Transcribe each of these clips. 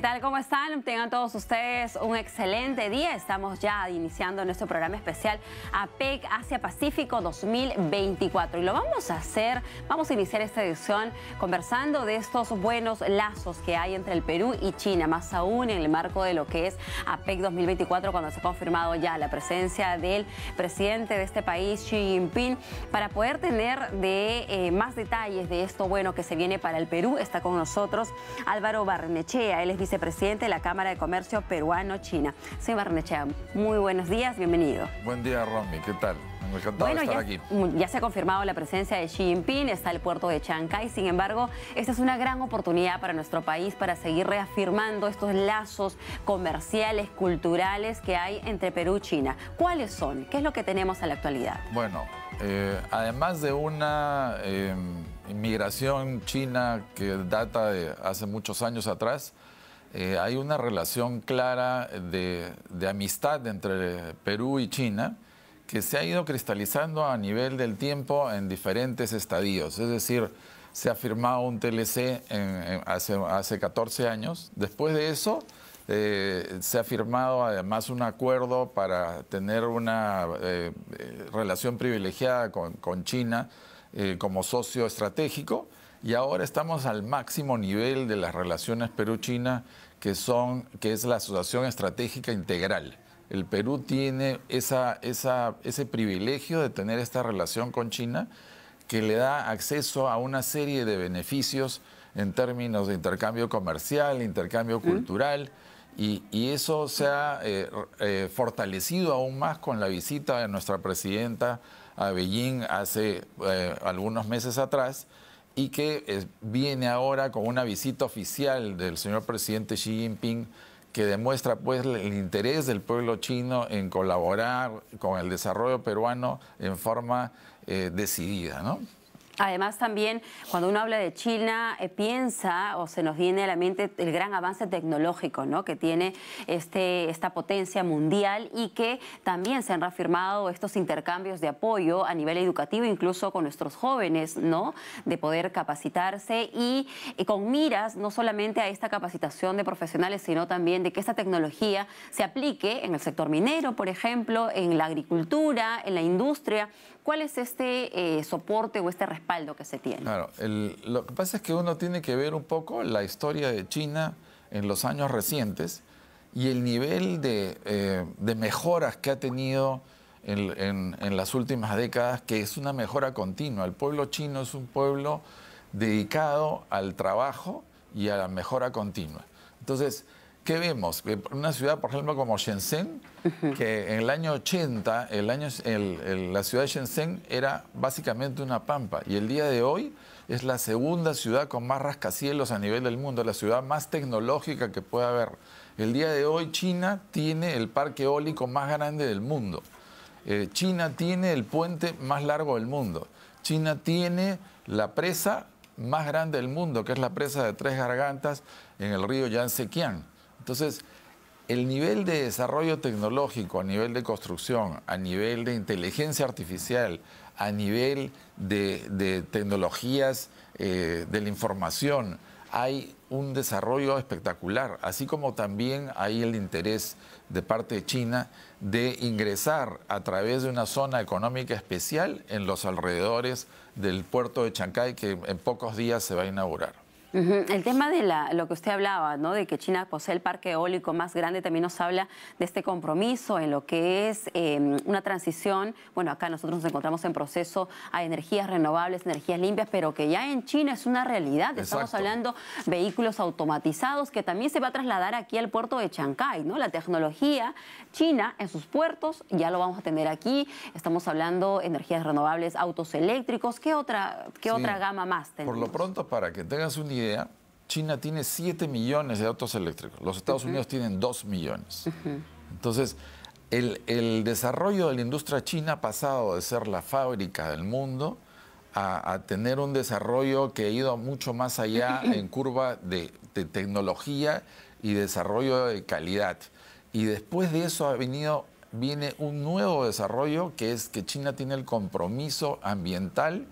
¿Qué tal? ¿Cómo están? Tengan todos ustedes un excelente día. Estamos ya iniciando nuestro programa especial APEC Asia Pacífico 2024 y lo vamos a hacer, vamos a iniciar esta edición conversando de estos buenos lazos que hay entre el Perú y China, más aún en el marco de lo que es APEC 2024 cuando se ha confirmado ya la presencia del presidente de este país, Xi Jinping, para poder tener de eh, más detalles de esto bueno que se viene para el Perú. Está con nosotros Álvaro Barnechea, él es vicepresidente de la Cámara de Comercio Peruano-China. Soy Barnechea, muy buenos días, bienvenido. Buen día, Romy, ¿qué tal? Encantado de estar ya, aquí. Ya se ha confirmado la presencia de Xi Jinping, está el puerto de Chancay. Sin embargo, esta es una gran oportunidad para nuestro país para seguir reafirmando estos lazos comerciales, culturales que hay entre Perú y China. ¿Cuáles son? ¿Qué es lo que tenemos a la actualidad? Bueno, eh, además de una em, inmigración china que data de hace muchos años atrás, eh, hay una relación clara de, amistad entre Perú y China que se ha ido cristalizando a nivel del tiempo en diferentes estadios. Es decir, se ha firmado un TLC hace, 14 años. Después de eso, eh, se ha firmado además un acuerdo para tener una eh, relación privilegiada con, China como socio estratégico y ahora estamos al máximo nivel de las relaciones Perú-China que, son, que es la Asociación Estratégica Integral. El Perú tiene ese privilegio de tener esta relación con China que le da acceso a una serie de beneficios en términos de intercambio comercial, intercambio cultural, y, eso se ha eh, eh, fortalecido aún más con la visita de nuestra presidenta a Beijing hace eh, algunos meses atrás, y que eh, viene ahora con una visita oficial del señor presidente Xi Jinping que demuestra pues el interés del pueblo chino en colaborar con el desarrollo peruano en forma eh, decidida, Además, también cuando uno habla de China, eh, piensa o se nos viene a la mente el gran avance tecnológico que tiene este, esta potencia mundial y que también se han reafirmado estos intercambios de apoyo a nivel educativo, incluso con nuestros jóvenes, ¿no? de poder capacitarse y con miras no solamente a esta capacitación de profesionales, sino también de que esta tecnología se aplique en el sector minero, por ejemplo, en la agricultura, en la industria, ¿Cuál es este eh, soporte o este respaldo que se tiene? Claro, lo que pasa es que uno tiene que ver un poco la historia de China en los años recientes y el nivel de, eh, mejoras que ha tenido en, en las últimas décadas, que es una mejora continua. El pueblo chino es un pueblo dedicado al trabajo y a la mejora continua. Entonces, ¿qué vemos? Una ciudad, por ejemplo, como Shenzhen, que en el año 80, el año, la ciudad de Shenzhen era básicamente una pampa, y el día de hoy es la segunda ciudad con más rascacielos a nivel del mundo, la ciudad más tecnológica que puede haber. El día de hoy China tiene el parque eólico más grande del mundo. Eh, China tiene el puente más largo del mundo. China tiene la presa más grande del mundo, que es la presa de Tres Gargantas en el río yangtze entonces, el nivel de desarrollo tecnológico a nivel de construcción, a nivel de inteligencia artificial, a nivel de, tecnologías eh, de la información, hay un desarrollo espectacular, así como también hay el interés de parte de China de ingresar a través de una zona económica especial en los alrededores del puerto de Chancay que en pocos días se va a inaugurar. El tema de lo que usted hablaba, ¿no? de que China posee el parque eólico más grande, también nos habla de este compromiso en lo que es em, una transición. Bueno, acá nosotros nos encontramos en proceso a energías renovables, energías limpias, pero que ya en China es una realidad. Estamos hablando vehículos automatizados que también se va a trasladar aquí al puerto de Chancay. ¿no? La tecnología china en sus puertos ya lo vamos a tener aquí. Estamos hablando energías renovables, autos eléctricos. ¿Qué otra, qué otra gama más tenemos? Por lo pronto, para que tengas un China tiene 7 millones de autos eléctricos, los Estados Unidos tienen 2 millones. Entonces, el, desarrollo de la industria china ha pasado de ser la fábrica del mundo a, tener un desarrollo que ha ido mucho más allá en curva de, tecnología y desarrollo de calidad. Y después de eso ha venido viene un nuevo desarrollo que es que China tiene el compromiso ambiental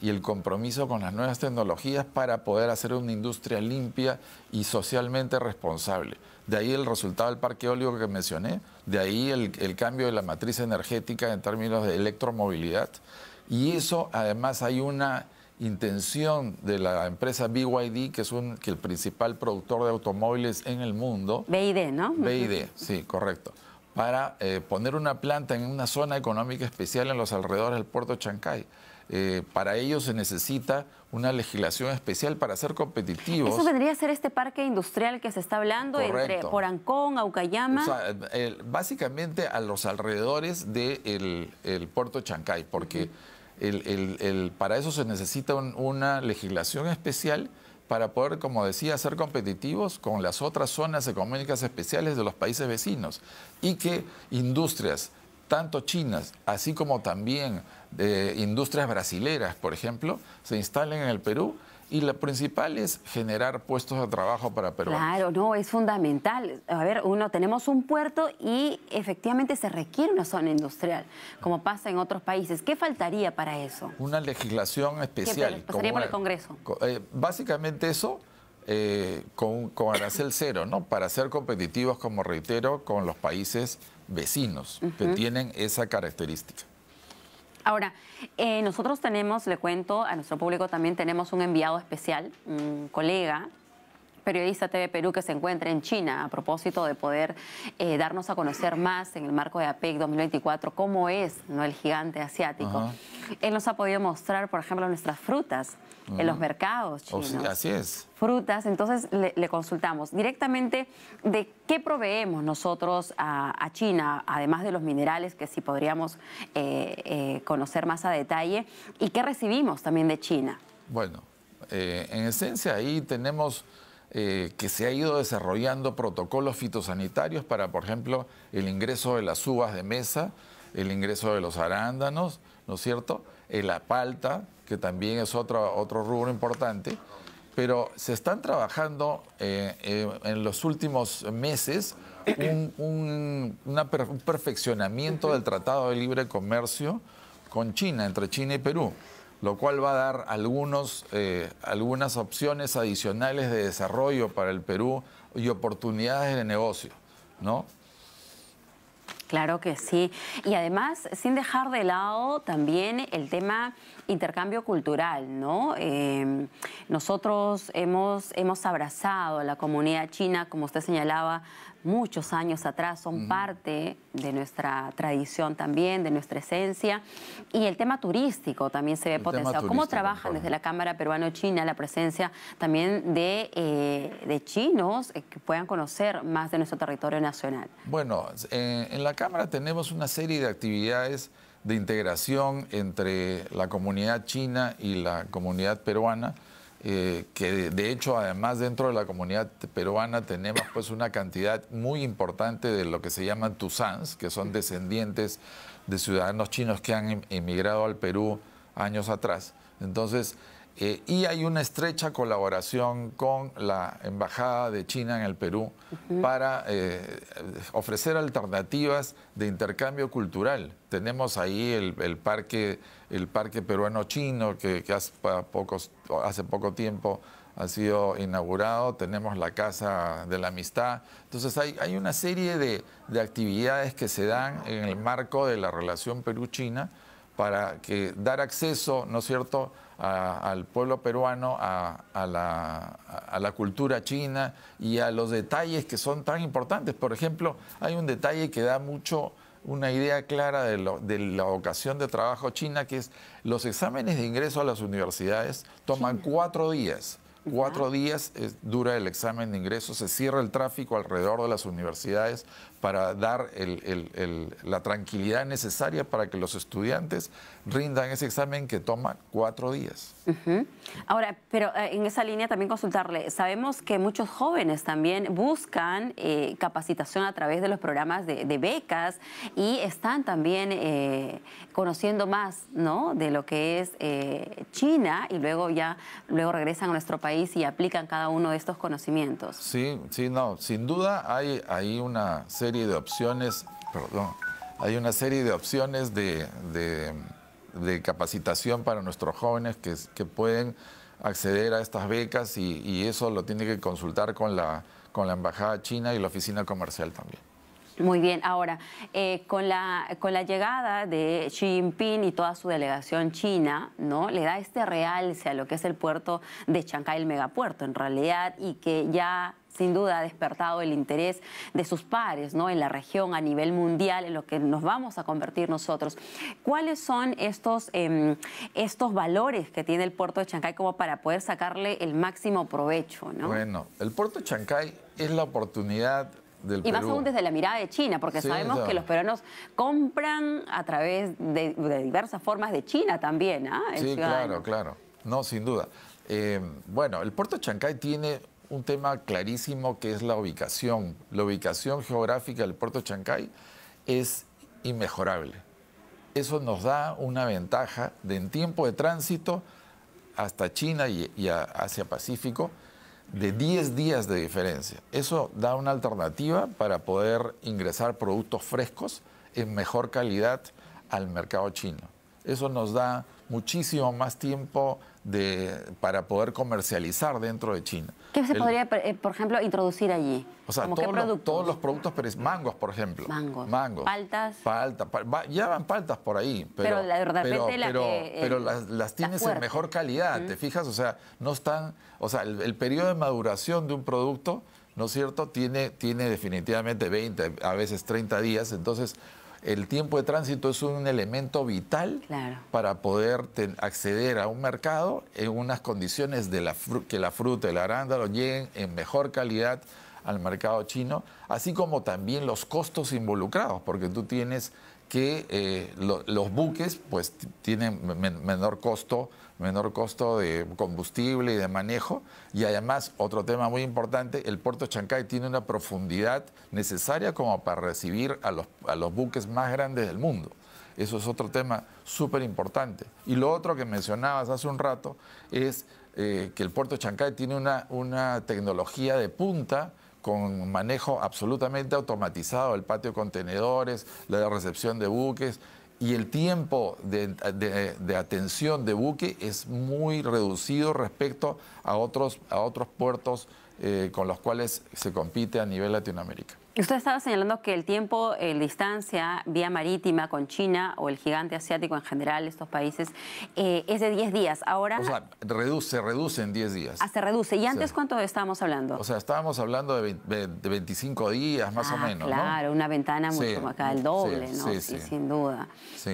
y el compromiso con las nuevas tecnologías para poder hacer una industria limpia y socialmente responsable. De ahí el resultado del parque eólico que mencioné, de ahí el, cambio de la matriz energética en términos de electromovilidad. Y eso además hay una intención de la empresa BYD, que es un, que el principal productor de automóviles en el mundo. BID, ¿no? BID, sí, correcto. Para eh, poner una planta en una zona económica especial en los alrededores del puerto de Chancay. Eh, para ello se necesita una legislación especial para ser competitivos. Eso vendría a ser este parque industrial que se está hablando entre Porancón, Aucayama. básicamente a los alrededores del de el puerto Chancay, porque para eso se necesita una legislación especial para poder, como decía, ser competitivos con las otras zonas económicas especiales de los países vecinos y que industrias, tanto chinas, así como también de industrias brasileras, por ejemplo, se instalen en el Perú y lo principal es generar puestos de trabajo para peruanos. Claro, no, es fundamental. A ver, uno, tenemos un puerto y efectivamente se requiere una zona industrial, como pasa en otros países. ¿Qué faltaría para eso? Una legislación especial. ¿Qué pasaría por el Congreso? Eh, básicamente eso, eh, con, con arancel cero, ¿no? Para ser competitivos, como reitero, con los países vecinos que tienen esa característica. Ahora, eh, nosotros tenemos, le cuento, a nuestro público también tenemos un enviado especial, un colega periodista TV Perú que se encuentra en China a propósito de poder eh, darnos a conocer más en el marco de APEC 2024 cómo es ¿no? el gigante asiático. Él nos ha podido mostrar, por ejemplo, nuestras frutas en los mm. mercados oh, chinos. así es. Frutas, entonces le, consultamos directamente de qué proveemos nosotros a, China, además de los minerales que sí podríamos eh, eh, conocer más a detalle, y qué recibimos también de China. Bueno, en esencia ahí tenemos eh, que se ha ido desarrollando protocolos fitosanitarios para, por ejemplo, el ingreso de las uvas de mesa, el ingreso de los arándanos, ¿no es cierto? la palta, que también es otro, otro rubro importante. Pero se están trabajando eh, eh, en los últimos meses un, un perfeccionamiento del Tratado de Libre Comercio con China, entre China y Perú lo cual va a dar algunos, eh, algunas opciones adicionales de desarrollo para el Perú y oportunidades de negocio, ¿no? Claro que sí. Y además, sin dejar de lado también el tema intercambio cultural, ¿no? Em, nosotros hemos, hemos abrazado a la comunidad china, como usted señalaba, muchos años atrás, son parte de nuestra tradición también, de nuestra esencia. Y el tema turístico también se ve potenciado. ¿Cómo trabajan desde la Cámara Peruano-China la presencia también de, eh, chinos eh, que puedan conocer más de nuestro territorio nacional? Bueno, eh, en la Cámara tenemos una serie de actividades de integración entre la comunidad china y la comunidad peruana, eh, que de hecho además dentro de la comunidad peruana tenemos pues una cantidad muy importante de lo que se llaman Tusans, que son descendientes de ciudadanos chinos que han em, emigrado al Perú años atrás. Entonces, eh, y hay una estrecha colaboración con la Embajada de China en el Perú para eh, ofrecer alternativas de intercambio cultural. Tenemos ahí el, parque, peruano-chino que, hace, poco tiempo ha sido inaugurado, tenemos la Casa de la Amistad. Entonces hay, una serie de, de, actividades que se dan en el marco de la relación Perú-China para que dar acceso, ¿no es cierto?, al pueblo peruano, a, la, cultura china y a los detalles que son tan importantes. Por ejemplo, hay un detalle que da mucho una idea clara de, la vocación de trabajo china, que es los exámenes de ingreso a las universidades toman cuatro días. Cuatro días eh, dura el examen de ingreso, se cierra el tráfico alrededor de las universidades para dar la tranquilidad necesaria para que los estudiantes rindan ese examen que toma cuatro días. Ahora, pero eh, en esa línea también consultarle, sabemos que muchos jóvenes también buscan eh, capacitación a través de los programas de, becas y están también eh, conociendo más ¿no? de lo que es China y luego ya luego regresan a nuestro país y aplican cada uno de estos conocimientos. Sí, sí, no, sin duda hay, hay una de opciones, perdón, hay una serie de opciones de, de, capacitación para nuestros jóvenes que, que, pueden acceder a estas becas y, eso lo tiene que consultar con la, con la Embajada China y la Oficina Comercial también. Muy bien, ahora, eh, con, la, con la llegada de Xi Jinping y toda su delegación china, ¿no? Le da este realce a lo que es el puerto de Chancay, el megapuerto en realidad, y que ya sin duda ha despertado el interés de sus pares ¿no? en la región, a nivel mundial, en lo que nos vamos a convertir nosotros. ¿Cuáles son estos, em, estos valores que tiene el puerto de Chancay como para poder sacarle el máximo provecho? Bueno, el puerto de Chancay es la oportunidad del y más aún desde la mirada de China, porque sabemos que los peruanos compran a través de, diversas formas de China también. ¿ah? Sí, claro, claro. No, sin duda. Eh, bueno, el puerto de Chancay tiene un tema clarísimo que es la ubicación. La ubicación geográfica del puerto de Chancay es inmejorable. Eso nos da una ventaja de en tiempo de tránsito hasta China y, y hacia Pacífico de 10 días de diferencia. Eso da una alternativa para poder ingresar productos frescos en mejor calidad al mercado chino. Eso nos da muchísimo más tiempo de, para poder comercializar dentro de China. ¿Qué se podría, eh, por ejemplo, introducir allí? O sea, todos los, productos, pero mangos, por ejemplo. Mangos. Mangos. Paltas. Paltas. ya van paltas por ahí. Pero, la, las, tienes en mejor calidad, ¿te fijas? O sea, no están... O sea, el, periodo de maduración de un producto... ¿no es cierto? Tiene, tiene definitivamente 20, a veces 30 días, entonces el tiempo de tránsito es un elemento vital para poder acceder a un mercado en unas condiciones de que la fruta, y el arándano lleguen en mejor calidad al mercado chino, así como también los costos involucrados, porque tú tienes que eh, los buques pues tienen menor costo menor costo de combustible y de manejo. Y además, otro tema muy importante, el puerto Chancay tiene una profundidad necesaria como para recibir a los, buques más grandes del mundo. Eso es otro tema súper importante. Y lo otro que mencionabas hace un rato es eh, que el puerto Chancay tiene una, una tecnología de punta con manejo absolutamente automatizado, el patio de contenedores, la recepción de buques, y el tiempo de, atención de buque es muy reducido respecto a otros, a otros puertos eh, con los cuales se compite a nivel Latinoamérica. Usted estaba señalando que el tiempo, eh, la distancia vía marítima con China o el gigante asiático en general, estos países, eh, es de 10 días. Ahora... O sea, reduce, se reduce en 10 días. Ah, se reduce. ¿Y antes cuánto estábamos hablando? O sea, estábamos hablando de, 25 días más o ah, menos. Claro, una ventana mucho como más acá, el doble, ¿no? Sí, sí sin duda.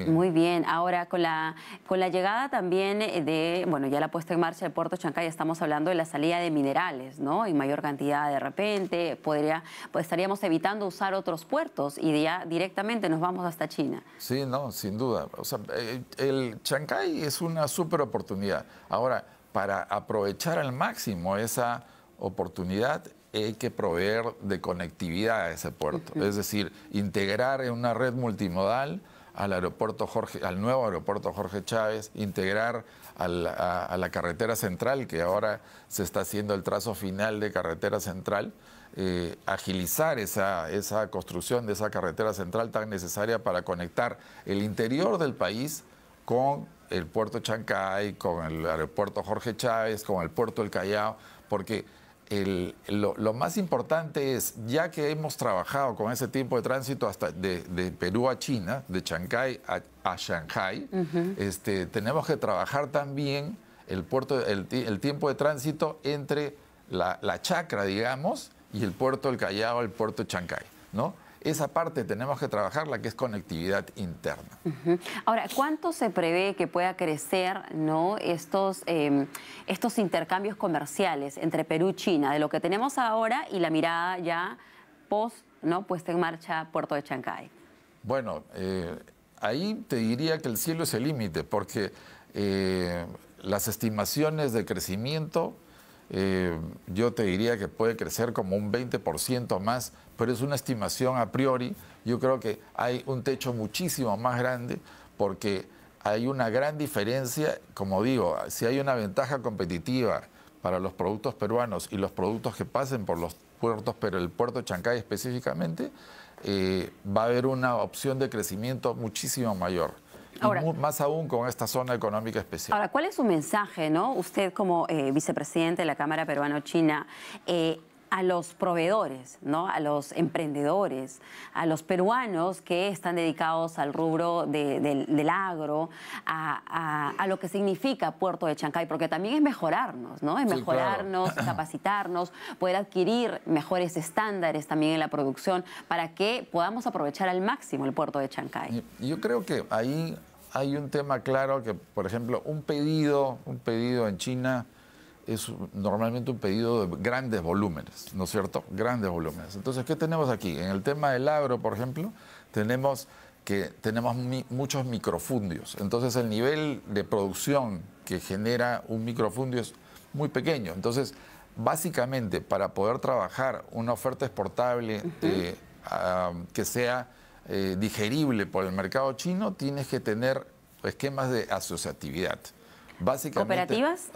Muy bien. Ahora, con la, con la llegada también eh, de, bueno, ya la puesta en marcha del puerto Chancay, estamos hablando de la salida de minerales, ¿no? Y mayor cantidad de repente, podría, pues estaríamos evitando usar otros puertos y ya directamente nos vamos hasta China. Sí, no, sin duda. Eh, el, Chancay es una súper oportunidad. Ahora, para aprovechar al máximo esa oportunidad, hay que proveer de conectividad a ese puerto. Es decir, integrar en una red multimodal al aeropuerto Jorge, al nuevo aeropuerto Jorge Chávez, integrar a la, carretera central, que ahora se está haciendo el trazo final de carretera central, eh, agilizar esa, construcción de esa carretera central tan necesaria para conectar el interior del país con el puerto Chancay, con el aeropuerto Jorge Chávez, con el puerto del Callao, porque lo, más importante es, ya que hemos trabajado con ese tiempo de tránsito hasta de, Perú a China, de Chancay a, Shanghai, este, tenemos que trabajar también el, puerto, el, tiempo de tránsito entre la, la chacra, digamos, y el puerto del Callao el puerto de Chancay, ¿no? Esa parte tenemos que trabajar, la que es conectividad interna. Ahora, ¿cuánto se prevé que pueda crecer ¿no? estos, em, estos intercambios comerciales entre Perú y China, de lo que tenemos ahora y la mirada ya post ¿no? puesta en marcha Puerto de Chancay? Bueno, eh, ahí te diría que el cielo es el límite, porque eh, las estimaciones de crecimiento eh, yo te diría que puede crecer como un 20% más, pero es una estimación a priori. Yo creo que hay un techo muchísimo más grande porque hay una gran diferencia, como digo, si hay una ventaja competitiva para los productos peruanos y los productos que pasen por los puertos, pero el puerto Chancay específicamente, eh, va a haber una opción de crecimiento muchísimo mayor más aún con esta zona económica especial. Ahora, ¿cuál es su mensaje, no? Usted como eh, vicepresidente de la Cámara Peruano-China, eh, a los proveedores, ¿no? a los emprendedores, a los peruanos que están dedicados al rubro del, agro, a, lo que significa Puerto de Chancay, porque también es mejorarnos, ¿no? es mejorarnos, capacitarnos, poder adquirir mejores estándares también en la producción para que podamos aprovechar al máximo el puerto de Chancay. Yo creo que ahí hay un tema claro que, por ejemplo, un pedido, un pedido en China es normalmente un pedido de grandes volúmenes, ¿no es cierto? Grandes volúmenes. Entonces, ¿qué tenemos aquí? En el tema del agro, por ejemplo, tenemos que tenemos muchos microfundios. Entonces, el nivel de producción que genera un microfundio es muy pequeño. Entonces, básicamente, para poder trabajar una oferta exportable eh, ah, que sea eh, digerible por el mercado chino, tienes que tener esquemas de asociatividad básicamente... ¿Operativas?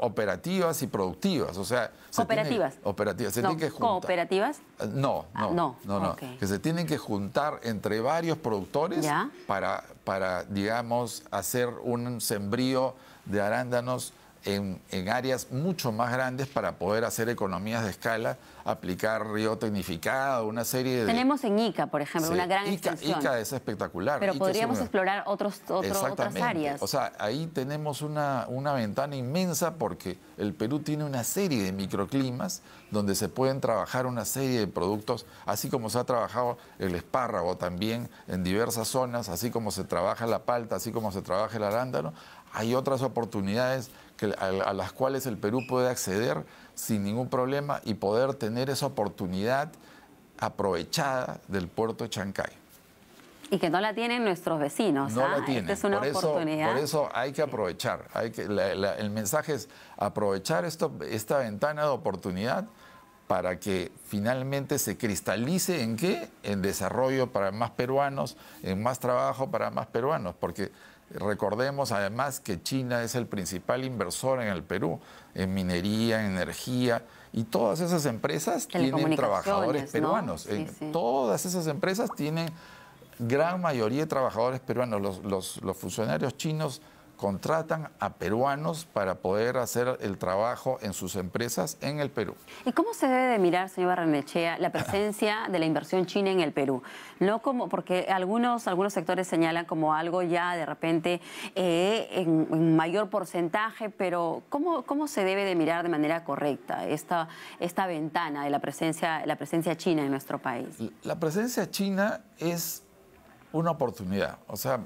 operativas y productivas, o sea... ¿Operativas? operativas, que ¿Cooperativas? Eh, ah, no, no, que se tienen que juntar entre varios productores para, para, digamos, hacer un sembrío de arándanos en, áreas mucho más grandes para poder hacer economías de escala, aplicar río tecnificado, una serie de... Tenemos en ICA, por ejemplo, una gran extensión. ICA es espectacular. Pero podríamos explorar otros, otras áreas. O sea, ahí tenemos una, una ventana inmensa porque el Perú tiene una serie de microclimas donde se pueden trabajar una serie de productos, así como se ha trabajado el espárrago también en diversas zonas, así como se trabaja la palta, así como se trabaja el arándano, hay otras oportunidades a, las cuales el Perú puede acceder sin ningún problema y poder tener esa oportunidad aprovechada del puerto de Chancay. Y que no la tienen nuestros vecinos. No la ¿ah? tienen. por, Eso, hay que aprovechar. Hay que, el mensaje es aprovechar esta ventana de oportunidad para que finalmente se cristalice en qué? En desarrollo para más peruanos, en más trabajo para más peruanos. Porque Recordemos además que China es el principal inversor en el Perú, en minería, en energía, y todas esas empresas tienen trabajadores peruanos. Todas esas empresas tienen gran mayoría de trabajadores peruanos. los funcionarios chinos contratan a peruanos para poder hacer el trabajo en sus empresas en el Perú. ¿Y cómo se debe de mirar, señor Barrenechea, la presencia de la inversión china en el Perú? No como, porque algunos, algunos sectores señalan como algo ya de repente eh, en, mayor porcentaje, pero ¿cómo, ¿cómo se debe de mirar de manera correcta esta, esta ventana de la presencia, la presencia china en nuestro país? La presencia china es una oportunidad. O sea,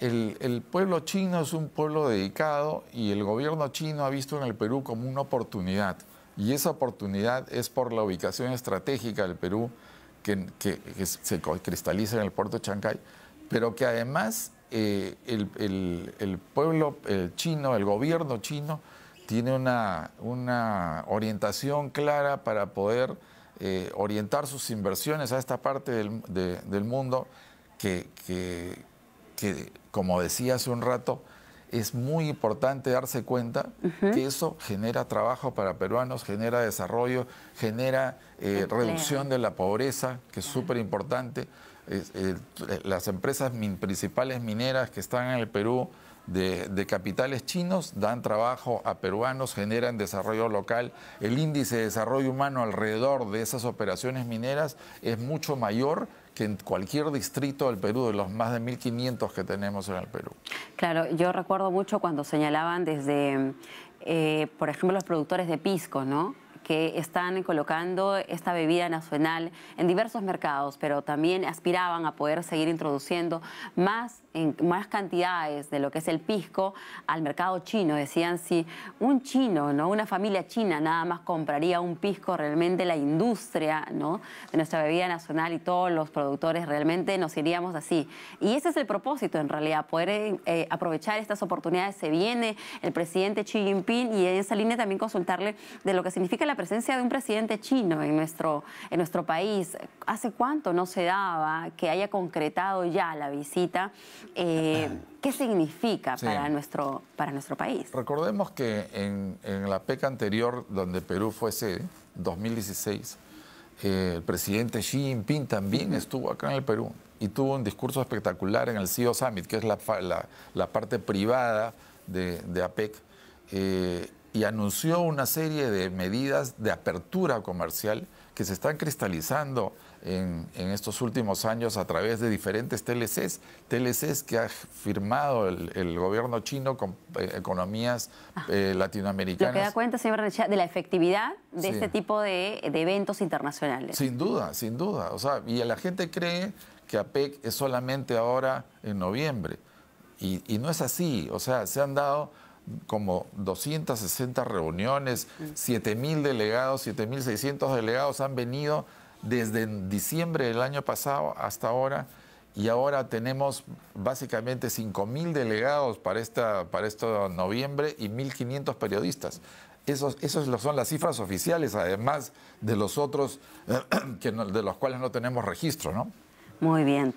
el, pueblo chino es un pueblo dedicado y el gobierno chino ha visto en el Perú como una oportunidad. Y esa oportunidad es por la ubicación estratégica del Perú que, se cristaliza en el puerto de Chancay, pero que además eh, el, pueblo chino, el gobierno chino, tiene una, orientación clara para poder eh, orientar sus inversiones a esta parte del, mundo que que, como decía hace un rato, es muy importante darse cuenta que eso genera trabajo para peruanos, genera desarrollo, genera eh, reducción de la pobreza, que es súper importante. Eh, las empresas principales mineras que están en el Perú de, capitales chinos dan trabajo a peruanos, generan desarrollo local. El índice de desarrollo humano alrededor de esas operaciones mineras es mucho mayor que en cualquier distrito del Perú, de los más de 1.500 que tenemos en el Perú. Claro, yo recuerdo mucho cuando señalaban desde, eh, por ejemplo, los productores de pisco, ¿no? que están colocando esta bebida nacional en diversos mercados, pero también aspiraban a poder seguir introduciendo más, más cantidades de lo que es el pisco al mercado chino. Decían, si un chino, ¿no? una familia china nada más compraría un pisco, realmente la industria ¿no? de nuestra bebida nacional y todos los productores realmente nos iríamos así. Y ese es el propósito en realidad, poder eh, aprovechar estas oportunidades. Se viene el presidente Xi Jinping y en esa línea también consultarle de lo que significa la la presencia de un presidente chino en nuestro, en nuestro país. ¿Hace cuánto no se daba que haya concretado ya la visita? Eh, ¿Qué significa para, nuestro, para nuestro país? Recordemos que en, la APEC anterior, donde Perú fue sede, 2016, el presidente Xi Jinping también estuvo acá en el Perú y tuvo un discurso espectacular en el CEO Summit, que es la, la, la parte privada de, APEC. Eh, y anunció una serie de medidas de apertura comercial que se están cristalizando en, estos últimos años a través de diferentes TLCs, TLCs que ha firmado el, gobierno chino con eh, economías latinoamericanas. Ah. Eh, Lo que da cuenta, señor Recha, de la efectividad de este tipo de, eventos internacionales. Sin duda, sin duda. O sea, y la gente cree que APEC es solamente ahora en noviembre. Y, y, no es así, o sea, se han dado como 260 reuniones, 7.000 mm. delegados, 7.600 delegados han venido desde diciembre del año pasado hasta ahora y ahora tenemos básicamente 5.000 delegados para, esta, para este noviembre y 1.500 periodistas. Esas son las cifras oficiales, además de los otros que de los cuales no tenemos registro, ¿no? Muy bien.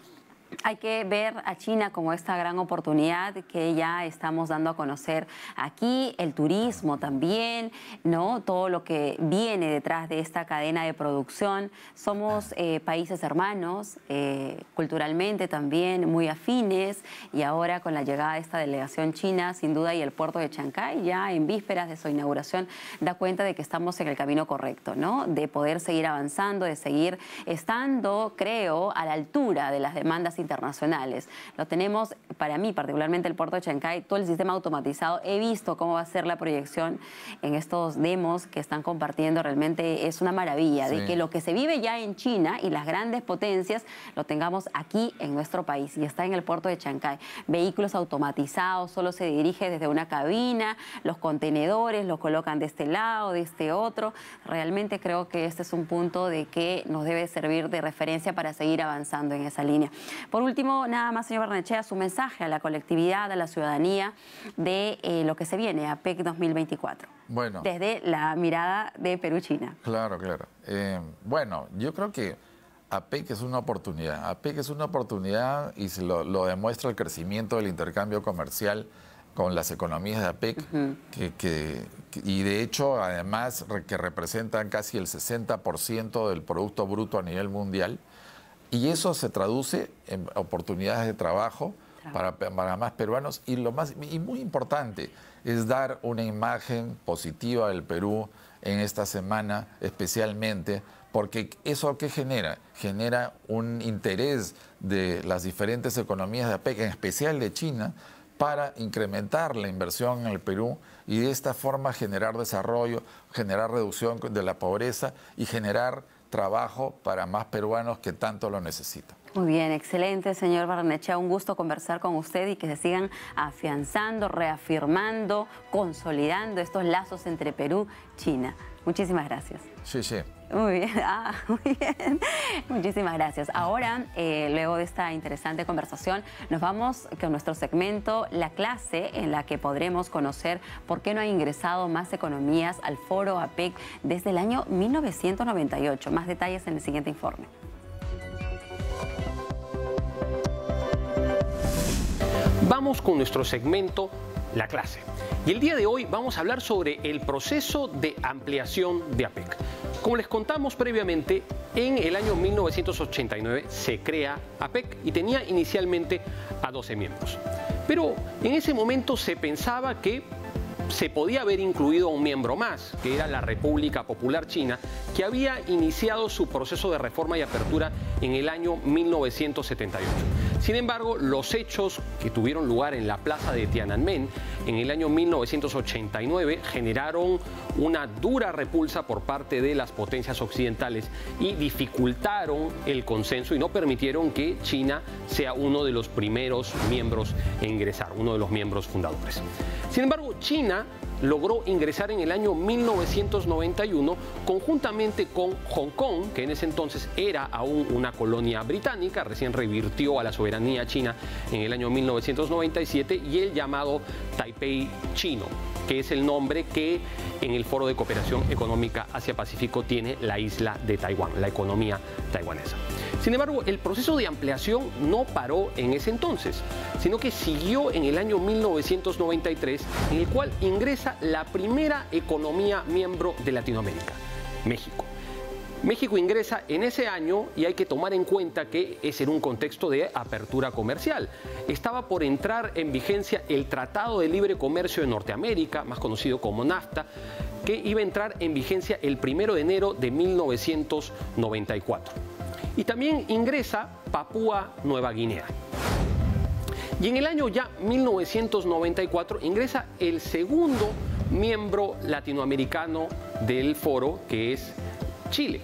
Hay que ver a China como esta gran oportunidad que ya estamos dando a conocer aquí, el turismo también, ¿no? Todo lo que viene detrás de esta cadena de producción. Somos eh, países hermanos, eh, culturalmente también muy afines, y ahora con la llegada de esta delegación china, sin duda, y el puerto de Chancay, ya en vísperas de su inauguración, da cuenta de que estamos en el camino correcto, ¿no? De poder seguir avanzando, de seguir estando, creo, a la altura de las demandas internacionales. Lo tenemos, para mí particularmente el puerto de Chancay, todo el sistema automatizado. He visto cómo va a ser la proyección en estos demos que están compartiendo. Realmente es una maravilla de que lo que se vive ya en China y las grandes potencias lo tengamos aquí en nuestro país y está en el puerto de Chancay. Vehículos automatizados, solo se dirige desde una cabina, los contenedores los colocan de este lado, de este otro. Realmente creo que este es un punto de que nos debe servir de referencia para seguir avanzando en esa línea. Por último, nada más, señor Barnechea, su mensaje a la colectividad, a la ciudadanía de eh, lo que se viene, APEC 2024. Bueno. Desde la mirada de Perú-China. Claro, claro. Eh, bueno, yo creo que APEC es una oportunidad. APEC es una oportunidad y se lo, demuestra el crecimiento del intercambio comercial con las economías de APEC, que, y de hecho además que representan casi el 60% del Producto Bruto a nivel mundial. Y eso se traduce en oportunidades de trabajo para, más peruanos y lo más y muy importante es dar una imagen positiva del Perú en esta semana especialmente porque eso que genera genera un interés de las diferentes economías de APEC en especial de China para incrementar la inversión en el Perú y de esta forma generar desarrollo, generar reducción de la pobreza y generar trabajo para más peruanos que tanto lo necesitan. Muy bien, excelente, señor Barnechea. Un gusto conversar con usted y que se sigan afianzando, reafirmando, consolidando estos lazos entre Perú y China. Muchísimas gracias. Sí, sí. Ah, muy bien, Muchísimas gracias. Ahora, eh, luego de esta interesante conversación, nos vamos con nuestro segmento, la clase en la que podremos conocer por qué no ha ingresado más economías al foro APEC desde el año 1998. Más detalles en el siguiente informe. Vamos con nuestro segmento, la clase. Y el día de hoy vamos a hablar sobre el proceso de ampliación de APEC. Como les contamos previamente, en el año 1989 se crea APEC y tenía inicialmente a 12 miembros. Pero en ese momento se pensaba que se podía haber incluido a un miembro más, que era la República Popular China, que había iniciado su proceso de reforma y apertura en el año 1978. Sin embargo, los hechos que tuvieron lugar en la plaza de Tiananmen en el año 1989 generaron una dura repulsa por parte de las potencias occidentales y dificultaron el consenso y no permitieron que China sea uno de los primeros miembros en ingresar, uno de los miembros fundadores. Sin embargo, China logró ingresar en el año 1991 conjuntamente con Hong Kong, que en ese entonces era aún una colonia británica, recién revirtió a la soberanía china en el año 1997, y el llamado Taipei chino, que es el nombre que en el Foro de Cooperación Económica Asia-Pacífico tiene la isla de Taiwán, la economía taiwanesa. Sin embargo, el proceso de ampliación no paró en ese entonces, sino que siguió en el año 1993, en el cual ingresa la primera economía miembro de Latinoamérica, México. México ingresa en ese año y hay que tomar en cuenta que es en un contexto de apertura comercial. Estaba por entrar en vigencia el Tratado de Libre Comercio de Norteamérica, más conocido como NAFTA, que iba a entrar en vigencia el 1 de enero de 1994. Y también ingresa Papúa Nueva Guinea. Y en el año ya 1994 ingresa el segundo miembro latinoamericano del foro, que es Chile.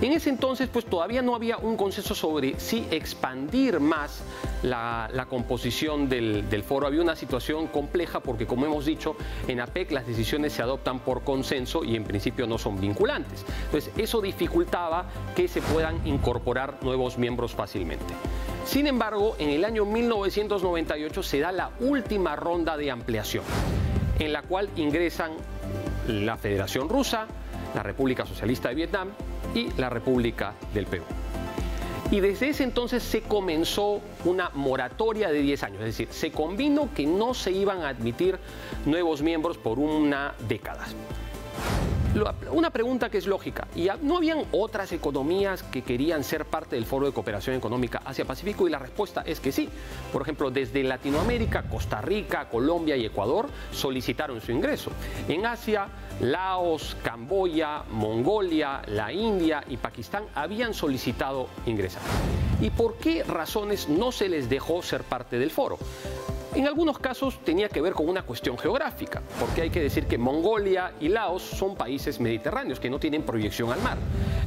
En ese entonces, pues todavía no había un consenso sobre si expandir más la, composición del, del, foro. Había una situación compleja porque, como hemos dicho, en APEC las decisiones se adoptan por consenso y en principio no son vinculantes. Entonces, eso dificultaba que se puedan incorporar nuevos miembros fácilmente. Sin embargo, en el año 1998 se da la última ronda de ampliación, en la cual ingresan la Federación Rusa, la República Socialista de Vietnam y la República del Perú. Y desde ese entonces se comenzó una moratoria de 10 años, es decir, se convino que no se iban a admitir nuevos miembros por una década una pregunta que es lógica. ¿Y ¿No habían otras economías que querían ser parte del Foro de Cooperación Económica Asia-Pacífico? Y la respuesta es que sí. Por ejemplo, desde Latinoamérica, Costa Rica, Colombia y Ecuador solicitaron su ingreso. En Asia, Laos, Camboya, Mongolia, la India y Pakistán habían solicitado ingresar. ¿Y por qué razones no se les dejó ser parte del foro? En algunos casos tenía que ver con una cuestión geográfica, porque hay que decir que Mongolia y Laos son países mediterráneos que no tienen proyección al mar.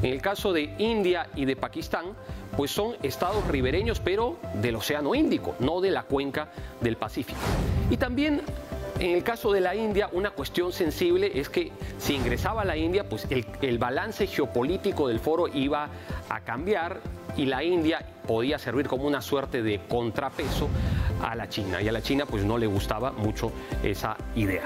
En el caso de India y de Pakistán, pues son estados ribereños, pero del Océano Índico, no de la cuenca del Pacífico. Y también en el caso de la India, una cuestión sensible es que si ingresaba la India, pues el, el balance geopolítico del foro iba a cambiar y la India podía servir como una suerte de contrapeso a la China. Y a la China pues no le gustaba mucho esa idea.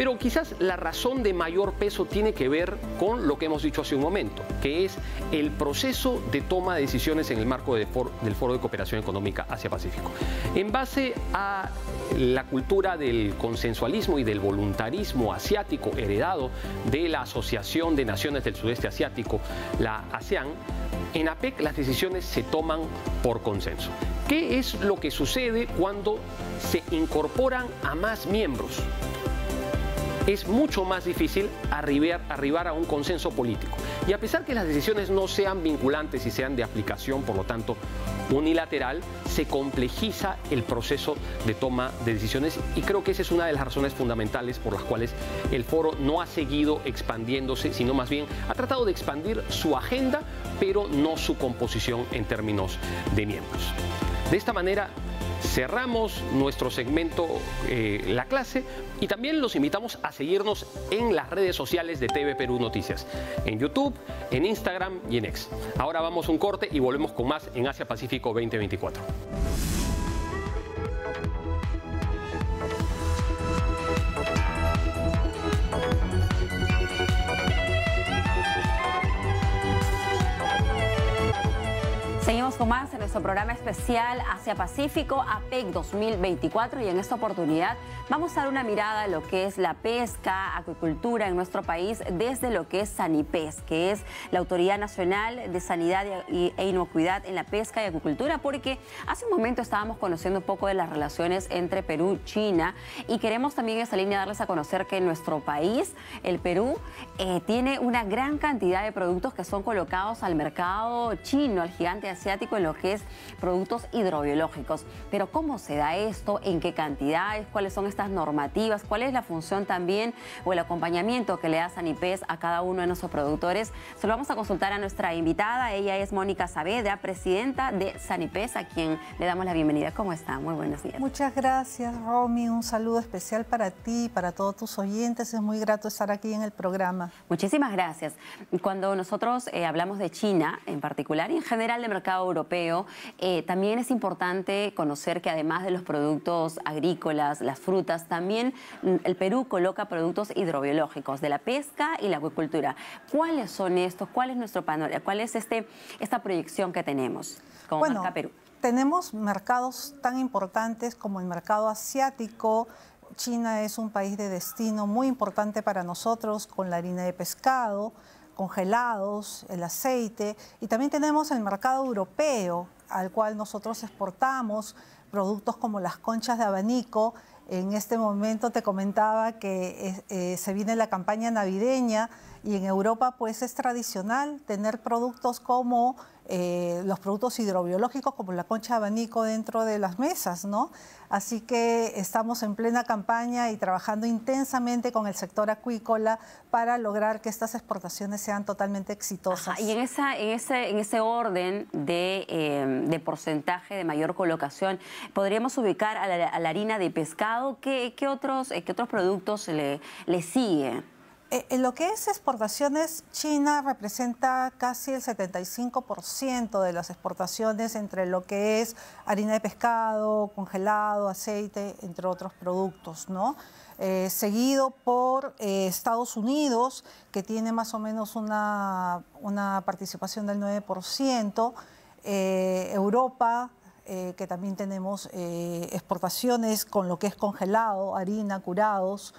Pero quizás la razón de mayor peso tiene que ver con lo que hemos dicho hace un momento, que es el proceso de toma de decisiones en el marco del Foro de Cooperación Económica Asia-Pacífico. En base a la cultura del consensualismo y del voluntarismo asiático heredado de la Asociación de Naciones del Sudeste Asiático, la ASEAN, en APEC las decisiones se toman por consenso. ¿Qué es lo que sucede cuando se incorporan a más miembros? es mucho más difícil arribar, arribar a un consenso político. Y a pesar que las decisiones no sean vinculantes y sean de aplicación, por lo tanto, unilateral, se complejiza el proceso de toma de decisiones y creo que esa es una de las razones fundamentales por las cuales el foro no ha seguido expandiéndose, sino más bien ha tratado de expandir su agenda, pero no su composición en términos de miembros. De esta manera, cerramos nuestro segmento eh, La clase y también los invitamos a seguirnos en las redes sociales de TV Perú Noticias, en YouTube, en Instagram y en X. Ahora vamos a un corte y volvemos con más en Asia Pacífico 2024. con más en nuestro programa especial Asia Pacífico, APEC 2024, y en esta oportunidad vamos a dar una mirada a lo que es la pesca, acuicultura en nuestro país desde lo que es Sanipes, que es la Autoridad Nacional de Sanidad e Inocuidad en la Pesca y Acuicultura, porque hace un momento estábamos conociendo un poco de las relaciones entre Perú y China, y queremos también en esa línea darles a conocer que nuestro país, el Perú, eh, tiene una gran cantidad de productos que son colocados al mercado chino, al gigante asiático en lo que es productos hidrobiológicos. Pero ¿cómo se da esto? ¿En qué cantidades? ¿Cuáles son estas normativas? ¿Cuál es la función también o el acompañamiento que le da Sanipes a cada uno de nuestros productores? Se vamos a consultar a nuestra invitada. Ella es Mónica Saavedra, presidenta de Sanipes, a quien le damos la bienvenida. ¿Cómo está? Muy buenos días. Muchas gracias, Romy. Un saludo especial para ti, para todos tus oyentes. Es muy grato estar aquí en el programa. Muchísimas gracias. Cuando nosotros eh, hablamos de China en particular y en general de mercado europeo, eh, también es importante conocer que además de los productos agrícolas, las frutas, también mm, el Perú coloca productos hidrobiológicos de la pesca y la acuicultura. ¿Cuáles son estos? ¿Cuál es nuestro panorama? ¿Cuál es este, esta proyección que tenemos como bueno, Perú? Tenemos mercados tan importantes como el mercado asiático, China es un país de destino muy importante para nosotros con la harina de pescado, congelados, el aceite, y también tenemos el mercado europeo, al cual nosotros exportamos productos como las conchas de abanico. En este momento te comentaba que eh, se viene la campaña navideña y en Europa pues es tradicional tener productos como eh, los productos hidrobiológicos como la concha de abanico dentro de las mesas, ¿no? Así que estamos en plena campaña y trabajando intensamente con el sector acuícola para lograr que estas exportaciones sean totalmente exitosas. y en, en, ese, orden em, de, porcentaje de mayor colocación, ¿podríamos ubicar a la, harina de pescado? ¿Qué, otros, eh, qué otros productos le, le sigue? Eh, en lo que es exportaciones, China representa casi el 75% de las exportaciones entre lo que es harina de pescado, congelado, aceite, entre otros productos, ¿no? Eh, seguido por eh, Estados Unidos, que tiene más o menos una participación del 9%, Europa, que también tenemos exportaciones con lo que es congelado, harina, curados,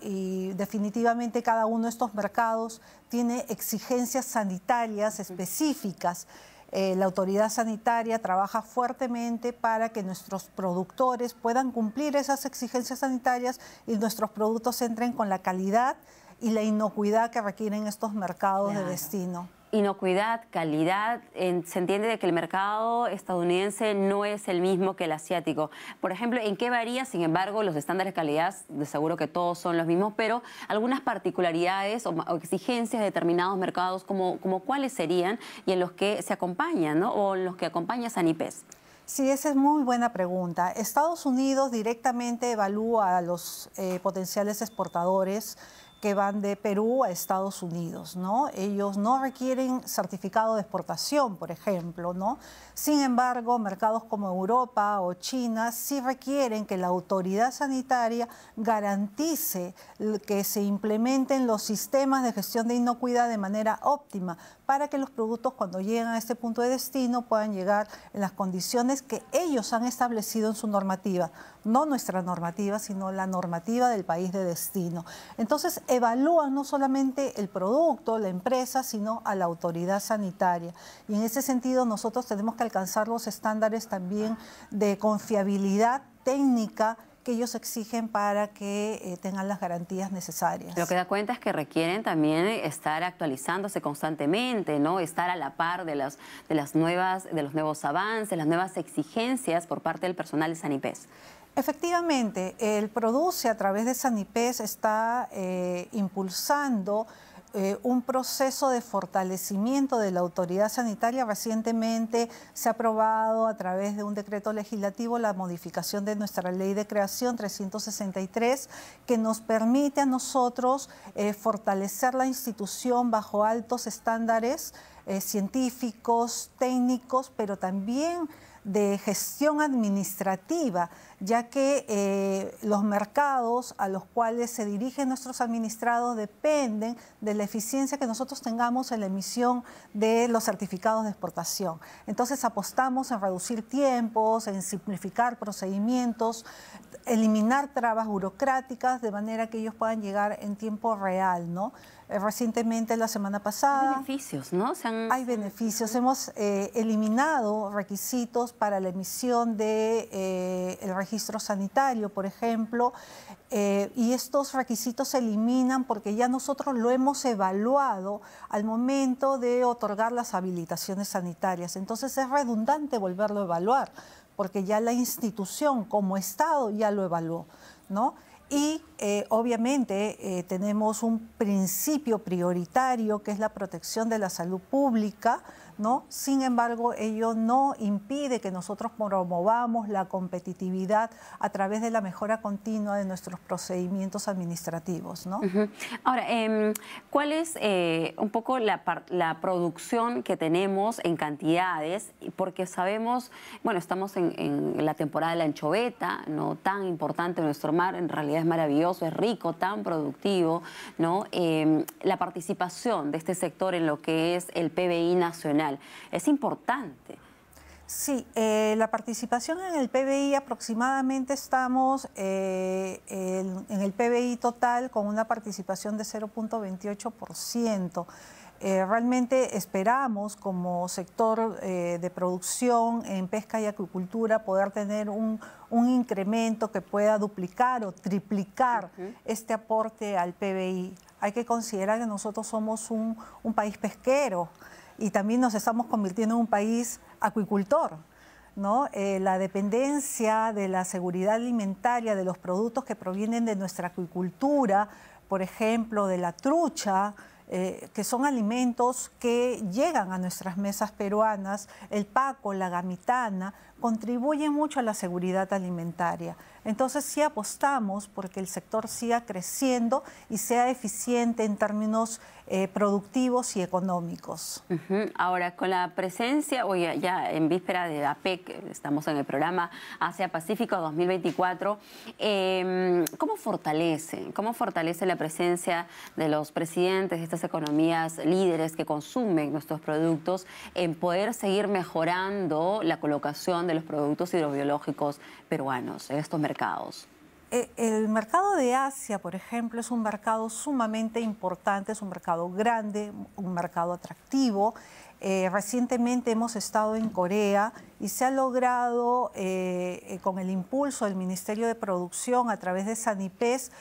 y definitivamente cada uno de estos mercados tiene exigencias sanitarias específicas. Eh, la autoridad sanitaria trabaja fuertemente para que nuestros productores puedan cumplir esas exigencias sanitarias y nuestros productos entren con la calidad y la inocuidad que requieren estos mercados de destino inocuidad, calidad, se entiende de que el mercado estadounidense no es el mismo que el asiático. Por ejemplo, ¿en qué varía? Sin embargo, los estándares de calidad, de seguro que todos son los mismos, pero algunas particularidades o, exigencias de determinados mercados, como, cuáles serían y en los que se acompañan, ¿no? O en los que acompaña e Sanipes. Sí, esa es muy buena pregunta. Estados Unidos directamente evalúa a los eh, potenciales exportadores que van de Perú a Estados Unidos, ¿no? Ellos no requieren certificado de exportación, por ejemplo, ¿no? Sin embargo, mercados como Europa o China sí requieren que la autoridad sanitaria garantice que se implementen los sistemas de gestión de inocuidad de manera óptima para que los productos cuando lleguen a este punto de destino puedan llegar en las condiciones que ellos han establecido en su normativa, no nuestra normativa, sino la normativa del país de destino. Entonces evalúan no solamente el producto, la empresa, sino a la autoridad sanitaria. Y en ese sentido nosotros tenemos que alcanzar los estándares también de confiabilidad técnica que ellos exigen para que eh, tengan las garantías necesarias. Lo que da cuenta es que requieren también estar actualizándose constantemente, ¿no? Estar a la par de las, de las nuevas, de los nuevos avances, las nuevas exigencias por parte del personal de Sanipes. Efectivamente, el Produce a través de Sanipes está eh, impulsando eh, un proceso de fortalecimiento de la autoridad sanitaria. Recientemente se ha aprobado a través de un decreto legislativo la modificación de nuestra ley de creación 363 que nos permite a nosotros eh, fortalecer la institución bajo altos estándares eh, científicos, técnicos, pero también de gestión administrativa, ya que eh, los mercados a los cuales se dirigen nuestros administrados dependen de la eficiencia que nosotros tengamos en la emisión de los certificados de exportación. Entonces apostamos en reducir tiempos, en simplificar procedimientos, eliminar trabas burocráticas de manera que ellos puedan llegar en tiempo real, ¿no? Eh, recientemente la semana pasada. Hay beneficios, ¿no? Hay beneficios. Hemos eh, eliminado requisitos para la emisión de eh, registro sanitario, por ejemplo, y estos requisitos se eliminan porque ya nosotros lo hemos evaluado al momento de otorgar las habilitaciones sanitarias. Entonces es redundante volverlo a evaluar porque ya la institución como Estado ya lo evaluó, ¿no? Y eh, obviamente eh, tenemos un principio prioritario que es la protección de la salud pública, sin embargo, ello no impide que nosotros promovamos la competitividad a través de la mejora continua de nuestros procedimientos administrativos, Ahora, em, ¿cuál es eh, un poco la, producción que tenemos en cantidades? Porque sabemos, bueno, estamos en, la temporada de la anchoveta, ¿no? Tan importante nuestro mar, en realidad es maravilloso, es rico, tan productivo, ¿no? Em, la participación de este sector en lo que es el PBI nacional es importante. Sí, eh, la participación en el PBI aproximadamente estamos eh, en, el PBI total con una participación de 0.28%. Eh, realmente esperamos como sector de producción en pesca y acuicultura poder tener un, incremento que pueda duplicar o triplicar este aporte al PBI. Hay que considerar que nosotros somos un país pesquero y también nos estamos convirtiendo en un país acuicultor. ¿no? Eh, la dependencia de la seguridad alimentaria de los productos que provienen de nuestra acuicultura, por ejemplo, de la trucha, eh, que son alimentos que llegan a nuestras mesas peruanas, el paco, la gamitana, contribuyen mucho a la seguridad alimentaria. Entonces sí apostamos porque el sector siga creciendo y sea eficiente en términos eh, productivos y económicos. Ahora, con la presencia, hoy ya en víspera de APEC, eh, estamos en el programa Asia Pacífico 2024, em, ¿cómo fortalece? ¿Cómo fortalece la presencia de los presidentes de estas economías líderes que consumen nuestros productos en poder seguir mejorando la colocación de los productos hidrobiológicos peruanos en estos mercados? Eh, el mercado de Asia, por ejemplo, es un mercado sumamente importante, es un mercado grande, un mercado atractivo. Eh, recientemente hemos estado en Corea y se ha logrado, eh, con el impulso del Ministerio de Producción a través de Sanipes,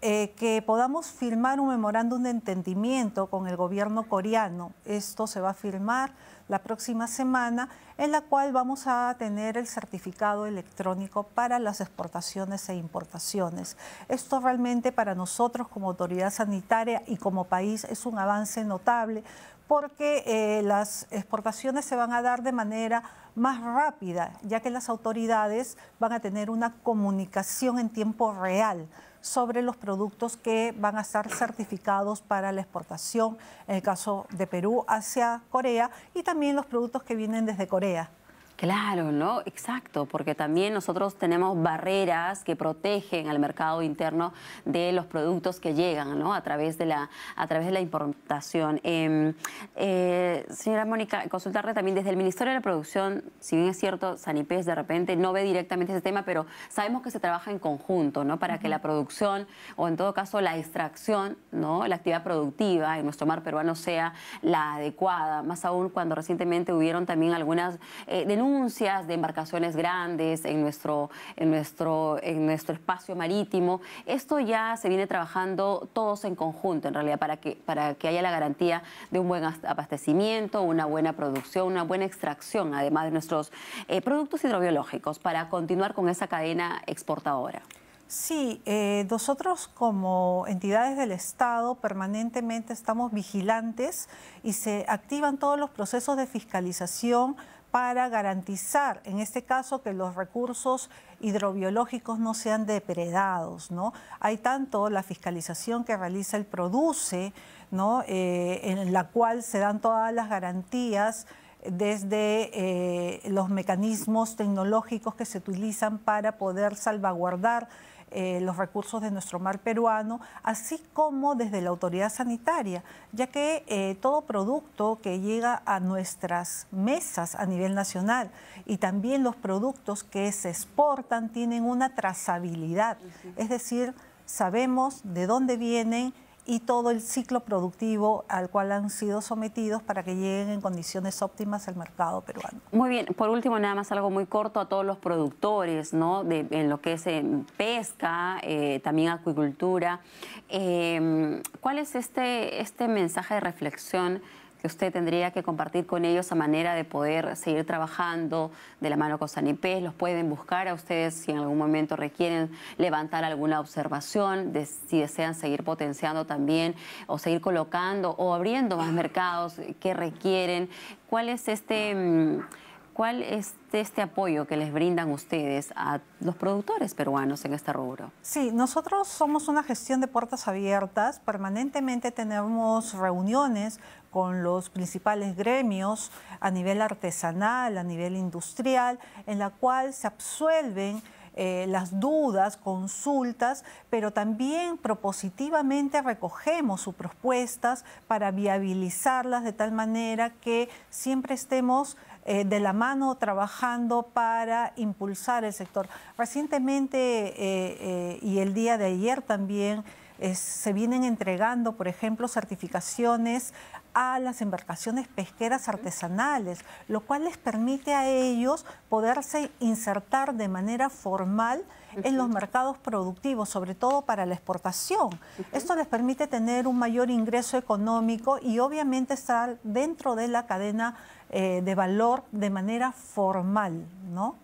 que podamos firmar un memorándum de entendimiento con el gobierno coreano. Esto se va a firmar la próxima semana, en la cual vamos a tener el certificado electrónico para las exportaciones e importaciones. Esto realmente para nosotros como autoridad sanitaria y como país es un avance notable porque eh, las exportaciones se van a dar de manera más rápida, ya que las autoridades van a tener una comunicación en tiempo real sobre los productos que van a estar certificados para la exportación, en el caso de Perú hacia Corea, y también los productos que vienen desde Corea. Claro, ¿no? Exacto, porque también nosotros tenemos barreras que protegen al mercado interno de los productos que llegan, ¿no? A través de la, a través de la importación. Em, eh, señora Mónica, consultarle también desde el Ministerio de la Producción, si bien es cierto, Sanipés de repente no ve directamente ese tema, pero sabemos que se trabaja en conjunto, ¿no? Para que la producción, o en todo caso la extracción, ¿no? La actividad productiva en nuestro mar peruano sea la adecuada, más aún cuando recientemente hubieron también algunas eh, denuncias de embarcaciones grandes en nuestro, en nuestro, en nuestro espacio marítimo. Esto ya se viene trabajando todos en conjunto, en realidad, para que, para que haya la garantía de un buen abastecimiento, una buena producción, una buena extracción, además de nuestros eh, productos hidrobiológicos, para continuar con esa cadena exportadora. Sí, eh, nosotros como entidades del Estado permanentemente estamos vigilantes y se activan todos los procesos de fiscalización para garantizar, en este caso, que los recursos hidrobiológicos no sean depredados. ¿no? Hay tanto la fiscalización que realiza el Produce, eh, en la cual se dan todas las garantías desde eh, los mecanismos tecnológicos que se utilizan para poder salvaguardar eh, los recursos de nuestro mar peruano, así como desde la autoridad sanitaria, ya que eh, todo producto que llega a nuestras mesas a nivel nacional y también los productos que se exportan tienen una trazabilidad, es decir, sabemos de dónde vienen, y todo el ciclo productivo al cual han sido sometidos para que lleguen en condiciones óptimas al mercado peruano. Muy bien, por último nada más algo muy corto a todos los productores, ¿no? en lo que es eh, pesca, eh, también acuicultura. Eh, ¿Cuál es este, este mensaje de reflexión? que usted tendría que compartir con ellos a manera de poder seguir trabajando de la mano con Sanipés. Los pueden buscar a ustedes si en algún momento requieren levantar alguna observación, de, si desean seguir potenciando también o seguir colocando o abriendo más mercados que requieren. ¿Cuál es este... Mm, ¿Cuál es este apoyo que les brindan ustedes a los productores peruanos en este rubro? Sí, nosotros somos una gestión de puertas abiertas, permanentemente tenemos reuniones con los principales gremios a nivel artesanal, a nivel industrial, en la cual se absuelven eh, las dudas, consultas, pero también propositivamente recogemos sus propuestas para viabilizarlas de tal manera que siempre estemos eh, de la mano trabajando para impulsar el sector. Recientemente eh, y el día de ayer también... se vienen entregando, por ejemplo, certificaciones a las embarcaciones pesqueras artesanales, lo cual les permite a ellos poderse insertar de manera formal en los mercados productivos, sobre todo para la exportación. Esto les permite tener un mayor ingreso económico y obviamente estar dentro de la cadena eh, de valor de manera formal, ¿no?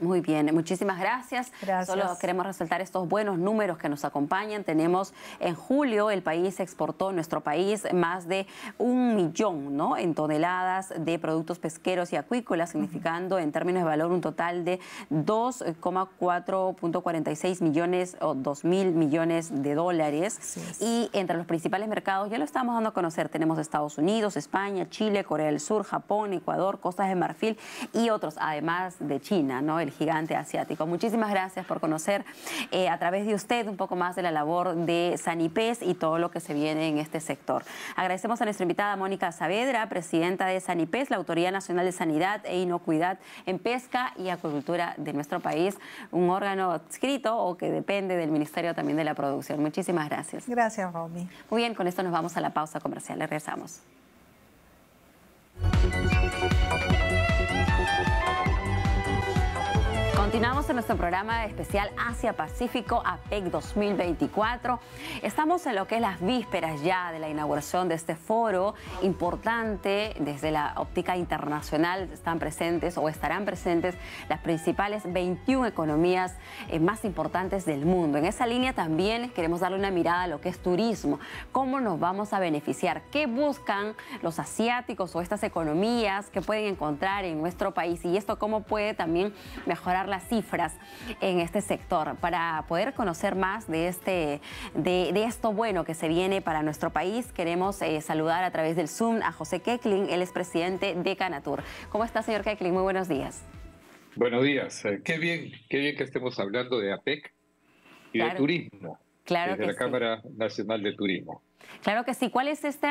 Muy bien, muchísimas gracias. Solo queremos resaltar estos buenos números que nos acompañan. Tenemos en julio el país exportó, nuestro país, más de un millón ¿no? en toneladas de productos pesqueros y acuícolas, significando en términos de valor un total de 2,4.46 millones o 2 mil millones de dólares. Y entre los principales mercados, ya lo estamos dando a conocer, tenemos Estados Unidos, España, Chile, Corea del Sur, Japón, Ecuador, Costas de Marfil y otros, además de China, ¿no? el gigante asiático. Muchísimas gracias por conocer eh, a través de usted un poco más de la labor de Sanipes y todo lo que se viene en este sector. Agradecemos a nuestra invitada Mónica Saavedra, presidenta de Sanipes, la Autoridad Nacional de Sanidad e Inocuidad en Pesca y Acuicultura de nuestro país, un órgano adscrito o que depende del Ministerio también de la Producción. Muchísimas gracias. Gracias, Romy. Muy bien, con esto nos vamos a la pausa comercial. regresamos. Continuamos en nuestro programa especial Asia-Pacífico APEC 2024. Estamos en lo que es las vísperas ya de la inauguración de este foro importante. Desde la óptica internacional están presentes o estarán presentes las principales 21 economías eh, más importantes del mundo. En esa línea también queremos darle una mirada a lo que es turismo, cómo nos vamos a beneficiar, qué buscan los asiáticos o estas economías que pueden encontrar en nuestro país y esto cómo puede también mejorar la cifras en este sector. Para poder conocer más de, este, de, esto bueno que se viene para nuestro país, queremos eh, saludar a través del Zoom a José Keckling, el es presidente de Canatur. ¿Cómo está, señor Keckling? Muy buenos días. Buenos días. Eh, qué bien, qué bien que estemos hablando de APEC y de turismo. Claro desde la Cámara Nacional de Turismo. Claro que sí. ¿Cuál es este,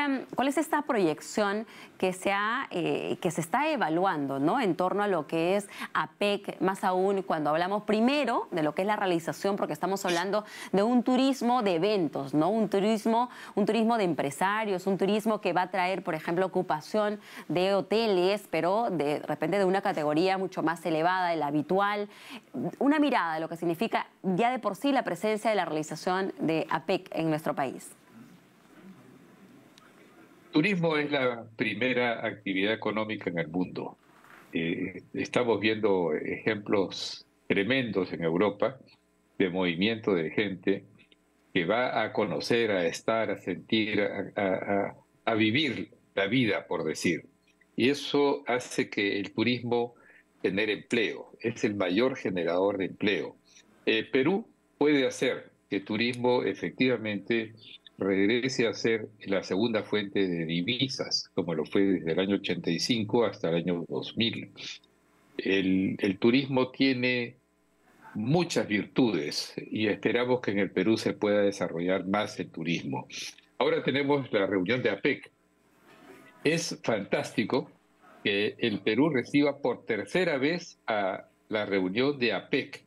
esta, proyección eh, que se, está evaluando ¿no? en torno a lo que es APEC, más aún cuando hablamos primero de lo que es la realización, porque estamos hablando de un turismo de eventos, ¿no? un, turismo, un turismo de empresarios, un turismo que va a traer, por ejemplo, ocupación de hoteles, pero de repente de una categoría mucho más elevada de la habitual. Una mirada de lo que significa ya de por sí la presencia de la realización de APEC en nuestro país turismo es la primera actividad económica en el mundo. Eh, estamos viendo ejemplos tremendos en Europa de movimiento de gente que va a conocer, a estar, a sentir, a, vivir la vida, por decir. Y eso hace que el turismo tener empleo, es el mayor generador de empleo. Eh, Perú puede hacer que turismo efectivamente regrese a ser la segunda fuente de divisas, como lo fue desde el año 85 hasta el año 2000. El, el turismo tiene muchas virtudes y esperamos que en el Perú se pueda desarrollar más el turismo. Ahora tenemos la reunión de APEC. Es fantástico que el Perú reciba por tercera vez a la reunión de APEC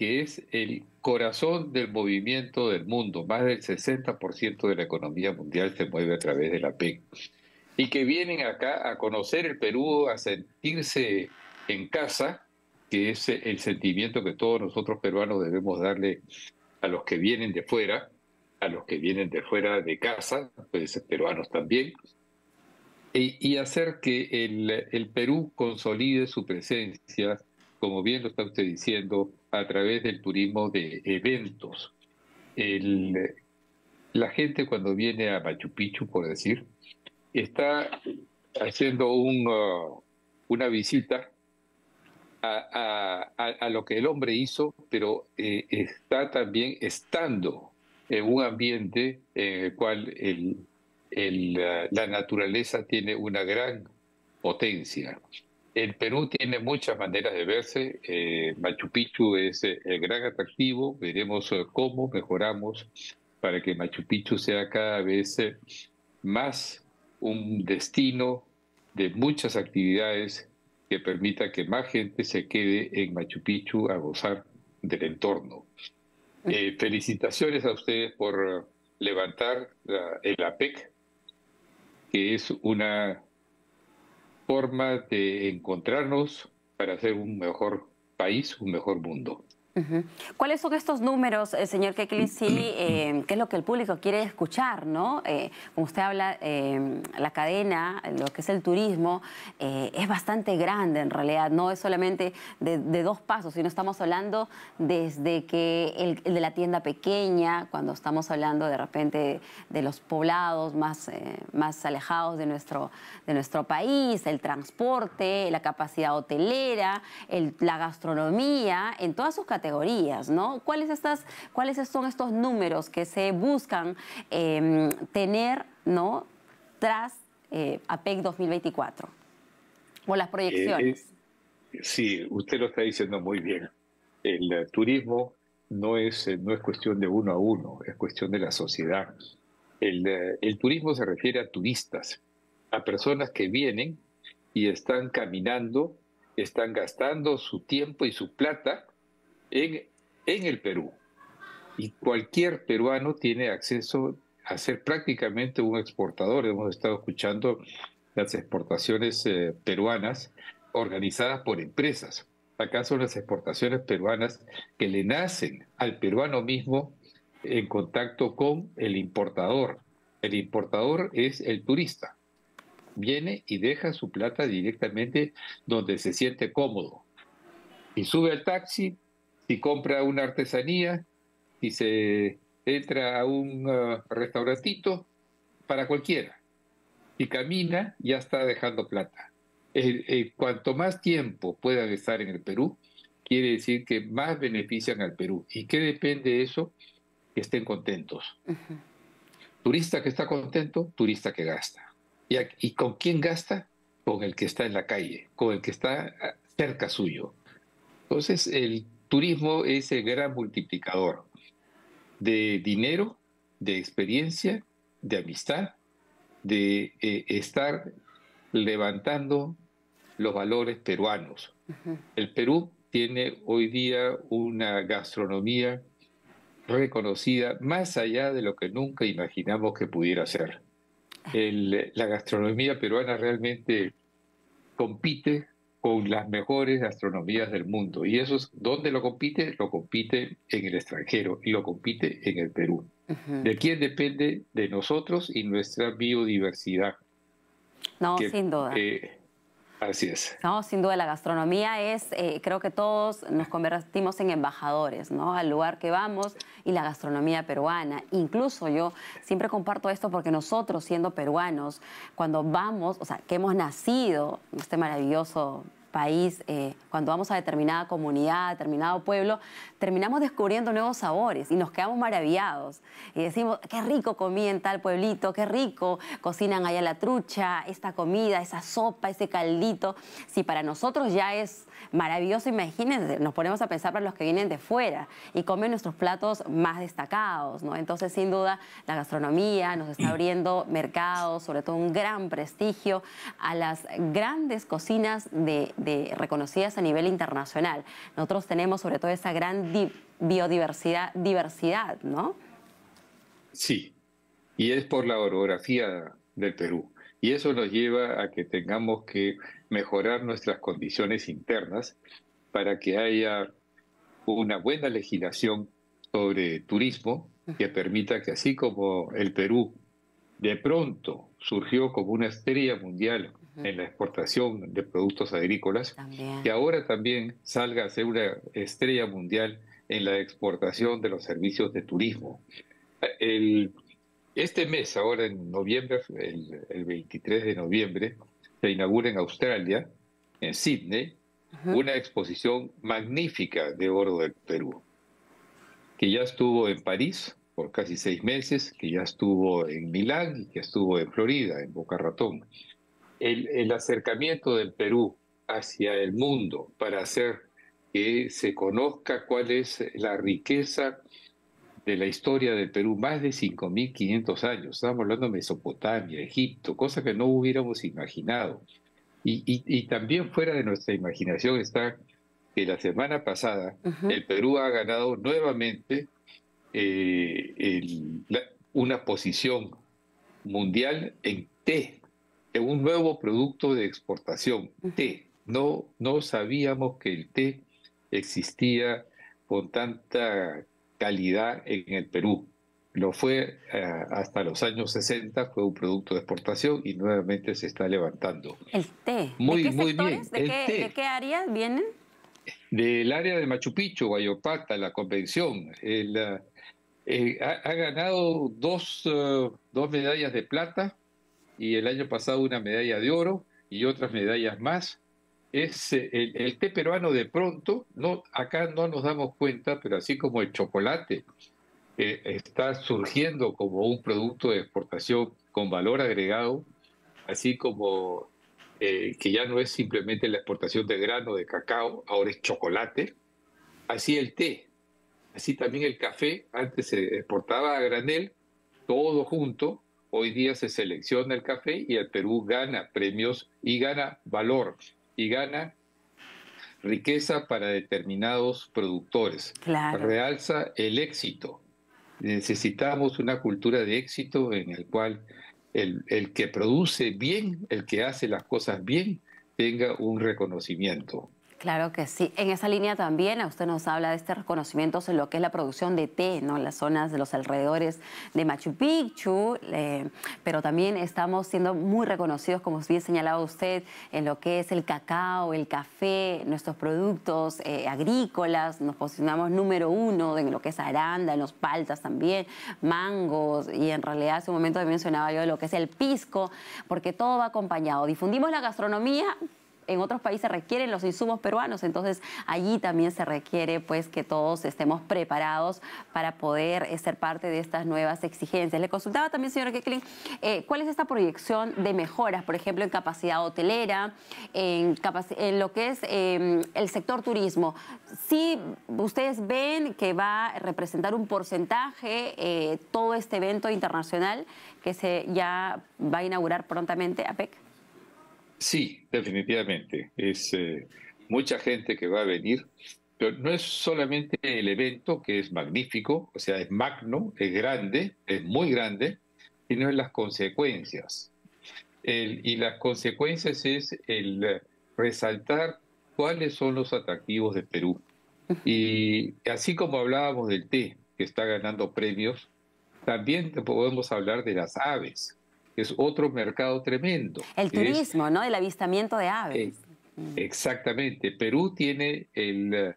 que es el corazón del movimiento del mundo. Más del 60% de la economía mundial se mueve a través de la PEC. Y que vienen acá a conocer el Perú, a sentirse en casa, que es el sentimiento que todos nosotros peruanos debemos darle a los que vienen de fuera, a los que vienen de fuera de casa, ser pues, peruanos también, y, hacer que el Perú consolide su presencia como bien lo está usted diciendo, a través del turismo de eventos. la gente cuando viene a Machu Picchu, por decir, está haciendo uh, una visita a, lo que el hombre hizo, pero eh, está también estando en un ambiente en el cual uh, la naturaleza tiene una gran potencia. El Perú tiene muchas maneras de verse. Eh, Machu Picchu es eh, el gran atractivo. Veremos eh, cómo mejoramos para que Machu Picchu sea cada vez más un destino de muchas actividades que permita que más gente se quede en Machu Picchu a gozar del entorno. felicitaciones a ustedes por levantar el APEC, que es una forma de encontrarnos para hacer un mejor país, un mejor mundo. ¿Cuáles son estos números, eh, señor Kekli? Sí, eh, ¿qué es lo que el público quiere escuchar, no? Eh, como usted habla, la cadena, lo que es el turismo, es bastante grande en realidad. No es solamente de, dos pasos, sino estamos hablando desde que el, de la tienda pequeña, cuando estamos hablando de repente de los poblados más, más alejados de nuestro, de nuestro país, el transporte, la capacidad hotelera, la gastronomía, en todas sus categorías ¿Cuáles, estas, cuáles son estos números que se buscan em, tener, ¿no? Tras eh, APEC 2024 o las proyecciones. Eh, eh, sí, usted lo está diciendo muy bien. El turismo no es, no es cuestión de uno a uno, es cuestión de la sociedad. El, el, turismo se refiere a turistas, a personas que vienen y están caminando, están gastando su tiempo y su plata en, el Perú. Y cualquier peruano tiene acceso a ser prácticamente un exportador. Hemos estado escuchando las exportaciones eh, peruanas organizadas por empresas. Acá son las exportaciones peruanas que le nacen al peruano mismo en contacto con el importador. El importador es el turista. Viene y deja su plata directamente donde se siente cómodo. Y sube al taxi, y compra una artesanía, y se entra a un eh, restaurantito, para cualquiera. y camina, ya está dejando plata. cuanto más tiempo puedan estar en el Perú, quiere decir que más benefician al Perú. ¿Y qué depende de eso? Que estén contentos. Turista que está contento, turista que gasta. ¿Y, ¿Y con quién gasta? Con el que está en la calle, con el que está ah, cerca suyo. Entonces, el turismo es el gran multiplicador de dinero, de experiencia, de amistad, de eh, estar levantando los valores peruanos. El Perú tiene hoy día una gastronomía reconocida más allá de lo que nunca imaginamos que pudiera ser. Ah. la gastronomía peruana realmente compite con las mejores astronomías del mundo. ¿Y eso es dónde lo compite? Lo compite en el extranjero y lo compite en el Perú. ¿De quién depende? De nosotros y nuestra biodiversidad. No, sin duda. Eh, Así es. No, sin duda la gastronomía es, eh, creo que todos nos convertimos en embajadores, ¿no? Al lugar que vamos y la gastronomía peruana. Incluso yo siempre comparto esto porque nosotros siendo peruanos, cuando vamos, o sea, que hemos nacido en este maravilloso país, eh, cuando vamos a determinada comunidad, determinado pueblo, terminamos descubriendo nuevos sabores y nos quedamos maravillados. Y decimos, qué rico comí en tal pueblito, qué rico cocinan allá la trucha, esta comida, esa sopa, ese caldito. Si para nosotros ya es maravilloso, imagínense, nos ponemos a pensar para los que vienen de fuera y comen nuestros platos más destacados, ¿no? Entonces, sin duda, la gastronomía nos está mm. abriendo mercados, sobre todo un gran prestigio a las grandes cocinas de, de reconocidas a nivel internacional. Nosotros tenemos sobre todo esa gran biodiversidad, diversidad, ¿no? Sí, y es por la orografía del Perú. Y eso nos lleva a que tengamos que mejorar nuestras condiciones internas para que haya una buena legislación sobre turismo que permita que así como el Perú de pronto surgió como una estrella mundial en la exportación de productos agrícolas, y que ahora también salga a ser una estrella mundial en la exportación de los servicios de turismo. este mes, ahora en noviembre, el 23 de noviembre, se inaugura en Australia, en Sydney, una exposición magnífica de oro del Perú, que ya estuvo en París por casi seis meses, que ya estuvo en Milán y que estuvo en Florida, en Boca Ratón. El, el acercamiento del Perú hacia el mundo para hacer que se conozca cuál es la riqueza la historia del Perú, más de 5.500 años. Estamos hablando de Mesopotamia, Egipto, cosa que no hubiéramos imaginado. Y, también fuera de nuestra imaginación está que la semana pasada el Perú ha ganado nuevamente eh, una posición mundial en té, en un nuevo producto de exportación, té. No, no sabíamos que el té existía con tanta calidad en el Perú. Lo fue eh, hasta los años 60, fue un producto de exportación y nuevamente se está levantando. Muy, ¿De qué muy bien. ¿De, qué, áreas vienen? Del área de Machu Picchu, Guayopata, la convención. Eh, eh, ha, ganado dos, dos medallas de plata y el año pasado una medalla de oro y otras medallas más es eh, el, té peruano de pronto, no, acá no nos damos cuenta, pero así como el chocolate eh, está surgiendo como un producto de exportación con valor agregado, así como eh, que ya no es simplemente la exportación de grano, de cacao, ahora es chocolate, así el té, así también el café, antes se exportaba a granel, todo junto, hoy día se selecciona el café y el Perú gana premios y gana valor y gana riqueza para determinados productores. Realza el éxito. Necesitamos una cultura de éxito en el cual el que produce bien, el que hace las cosas bien, tenga un reconocimiento. Claro que sí. En esa línea también usted nos habla de este reconocimiento en lo que es la producción de té, ¿no? En las zonas de los alrededores de Machu Picchu, eh, pero también estamos siendo muy reconocidos, como bien señalaba usted, en lo que es el cacao, el café, nuestros productos eh, agrícolas. Nos posicionamos número uno en lo que es aranda, en los paltas también, mangos, y en realidad hace un momento mencionaba yo lo que es el pisco, porque todo va acompañado. Difundimos la gastronomía, en otros países requieren los insumos peruanos, entonces allí también se requiere pues que todos estemos preparados para poder eh, ser parte de estas nuevas exigencias. Le consultaba también, señora Keklin, eh, ¿cuál es esta proyección de mejoras, por ejemplo, en capacidad hotelera, en, lo que es em, el sector turismo? Si ¿Sí ustedes ven que va a representar un porcentaje eh, todo este evento internacional que se ya va a inaugurar prontamente APEC? Sí, definitivamente. Es eh, mucha gente que va a venir, pero no es solamente el evento que es magnífico, o sea, es magno, es grande, es muy grande, sino es las consecuencias. y las consecuencias es el resaltar cuáles son los atractivos de Perú. Y así como hablábamos del té, que está ganando premios, también podemos hablar de las aves es otro mercado tremendo. El turismo, ¿no? El avistamiento de aves. Eh, mm. exactamente. Perú tiene el,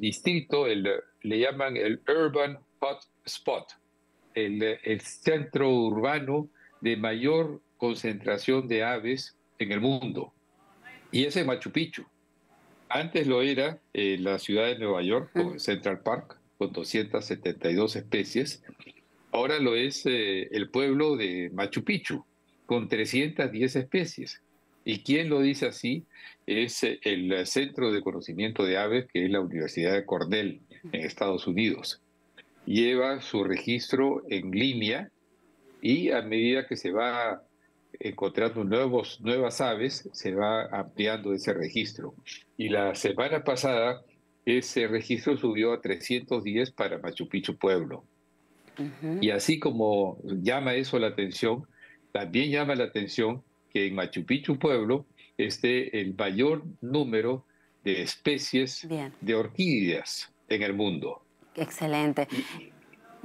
distrito, el, le llaman el Urban Spot, el, el centro urbano de mayor concentración de aves en el mundo. Y es Machu Picchu. Antes lo era eh, la ciudad de Nueva York, Central Park, con 272 especies, ahora lo es eh, el pueblo de Machu Picchu, con 310 especies. Y quien lo dice así es eh, el Centro de Conocimiento de Aves, que es la Universidad de Cornell en Estados Unidos. Lleva su registro en línea y a medida que se va encontrando nuevos, nuevas aves, se va ampliando ese registro. Y la semana pasada ese registro subió a 310 para Machu Picchu Pueblo. Y así como llama eso la atención, también llama la atención que en Machu Picchu Pueblo esté el mayor número de especies de orquídeas en el mundo. Excelente.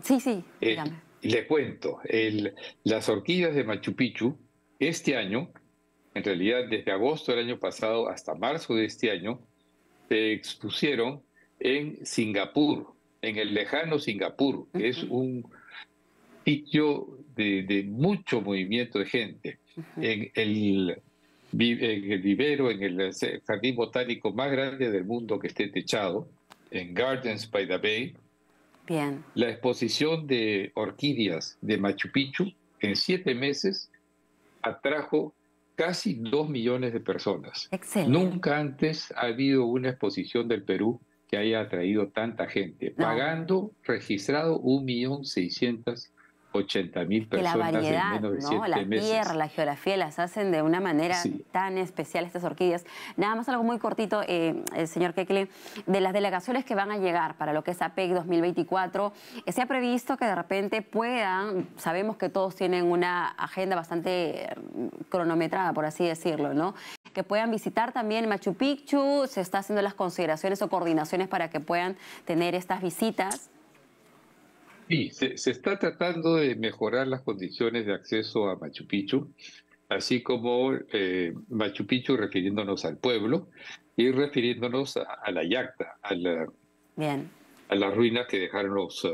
Sí, sí, eh, dígame. le cuento, el, las orquídeas de Machu Picchu este año, en realidad desde agosto del año pasado hasta marzo de este año, se expusieron en Singapur, en el lejano Singapur, que es un sitio de, mucho movimiento de gente. En el en vivero, en el jardín botánico más grande del mundo que esté techado, en Gardens by the Bay. La exposición de orquídeas de Machu Picchu en siete meses atrajo casi dos millones de personas. Nunca antes ha habido una exposición del Perú que haya atraído tanta gente, pagando registrado 1.600.000 80 mil personas. La variedad, la tierra, la geografía las hacen de una manera tan especial estas orquídeas. Nada más algo muy cortito, eh, el señor Kekle, de las delegaciones que van a llegar para lo que es APEC 2024, eh, ¿se ha previsto que de repente puedan, sabemos que todos tienen una agenda bastante mm, cronometrada, por así decirlo, ¿no? Que puedan visitar también Machu Picchu, se está haciendo las consideraciones o coordinaciones para que puedan tener estas visitas. Sí, se, está tratando de mejorar las condiciones de acceso a Machu Picchu, así como eh, Machu Picchu refiriéndonos al pueblo y refiriéndonos a, la yacta, a, las ruinas que dejaron los...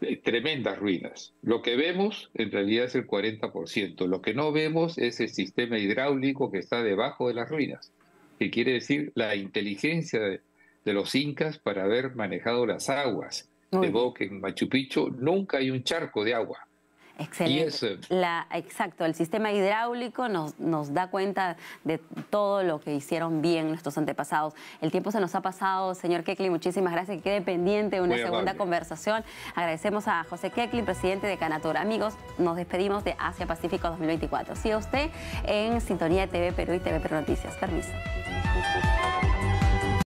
Eh, tremendas ruinas. Lo que vemos en realidad es el 40%. Lo que no vemos es el sistema hidráulico que está debajo de las ruinas, que quiere decir la inteligencia de los incas para haber manejado las aguas de que en Machu Picchu nunca hay un charco de agua. Excelente. La, exacto, el sistema hidráulico nos, da cuenta de todo lo que hicieron bien nuestros antepasados. El tiempo se nos ha pasado, señor Keckley. muchísimas gracias. Quede pendiente una segunda conversación. Agradecemos a José Keckley, presidente de Canatura. Amigos, nos despedimos de Asia Pacífico 2024. Siga usted en Sintonía TV Perú y TV Perú Noticias. Permiso.